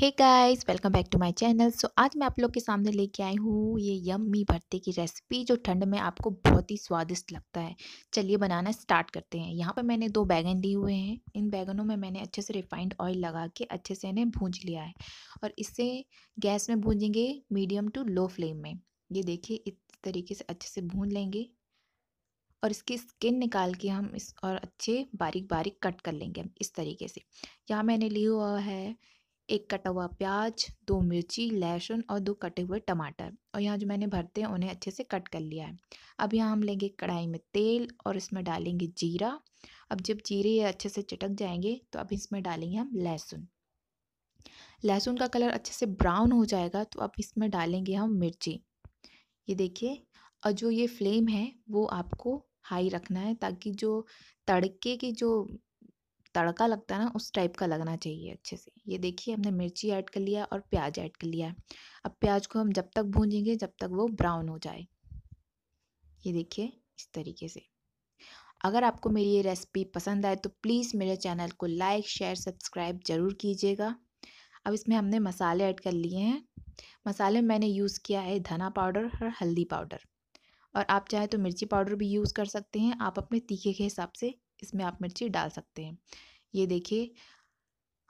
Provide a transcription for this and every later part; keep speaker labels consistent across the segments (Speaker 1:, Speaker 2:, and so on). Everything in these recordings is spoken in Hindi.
Speaker 1: hey guys welcome back to my channel so आज मैं आप लोग के सामने लेके आई हूँ ये यम्मी भरते की रेसिपी जो ठंड में आपको बहुत ही स्वादिष्ट लगता है चलिए बनाना स्टार्ट करते हैं यहाँ पर मैंने दो बैगन लिए हुए हैं इन बैगनों में मैंने अच्छे से रिफाइंड ऑयल लगा के अच्छे से इन्हें भूंज लिया है और इसे गैस में भूंजेंगे मीडियम टू लो फ्लेम में ये देखिए इस तरीके से अच्छे से भून लेंगे और इसकी स्किन निकाल के हम इस और अच्छे बारीक बारीक कट कर लेंगे इस तरीके से यहाँ मैंने लिया हुआ है एक कटा हुआ प्याज दो मिर्ची लहसुन और दो कटे हुए टमाटर और यहाँ जो मैंने भरते हैं उन्हें अच्छे से कट कर लिया है अब यहाँ हम लेंगे कढ़ाई में तेल और इसमें डालेंगे जीरा अब जब जीरे ये अच्छे से चटक जाएंगे तो अब इसमें डालेंगे हम लहसुन लहसुन का कलर अच्छे से ब्राउन हो जाएगा तो अब इसमें डालेंगे हम मिर्ची ये देखिए और जो ये फ्लेम है वो आपको हाई रखना है ताकि जो तड़के की जो तड़का लगता है ना उस टाइप का लगना चाहिए अच्छे से ये देखिए हमने मिर्ची ऐड कर लिया और प्याज ऐड कर लिया अब प्याज को हम जब तक भूंजेंगे जब तक वो ब्राउन हो जाए ये देखिए इस तरीके से अगर आपको मेरी ये रेसिपी पसंद आए तो प्लीज़ मेरे चैनल को लाइक शेयर सब्सक्राइब ज़रूर कीजिएगा अब इसमें हमने मसाले ऐड कर लिए हैं मसाले में मैंने यूज़ किया है धना पाउडर और हल्दी पाउडर और आप चाहे तो मिर्ची पाउडर भी यूज़ कर सकते हैं आप अपने तीखे के हिसाब से इसमें आप मिर्ची डाल सकते हैं ये देखिए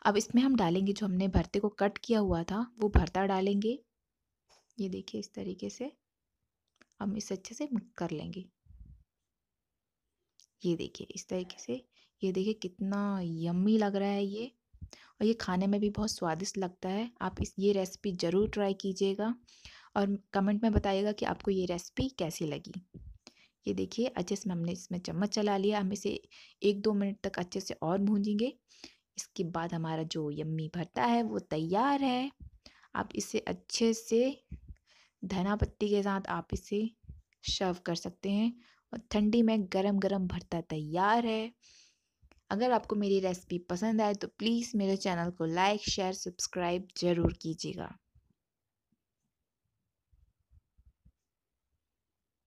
Speaker 1: अब इसमें हम डालेंगे जो हमने भरते को कट किया हुआ था वो भरता डालेंगे ये देखिए इस तरीके से हम इसे अच्छे से मिक्स कर लेंगे ये देखिए इस तरीके से ये देखिए कितना यम्मी लग रहा है ये और ये खाने में भी बहुत स्वादिष्ट लगता है आप इस ये रेसिपी ज़रूर ट्राई कीजिएगा और कमेंट में बताइएगा कि आपको ये रेसिपी कैसी लगी ये देखिए अच्छे से हमने इसमें चम्मच चला लिया हम इसे एक दो मिनट तक अच्छे से और भूंजेंगे इसके बाद हमारा जो यम्मी भरता है वो तैयार है आप इसे अच्छे से धना पत्ती के साथ आप इसे शर्व कर सकते हैं और ठंडी में गरम गरम भरता तैयार है अगर आपको मेरी रेसिपी पसंद आए तो प्लीज़ मेरे चैनल को लाइक शेयर सब्सक्राइब ज़रूर कीजिएगा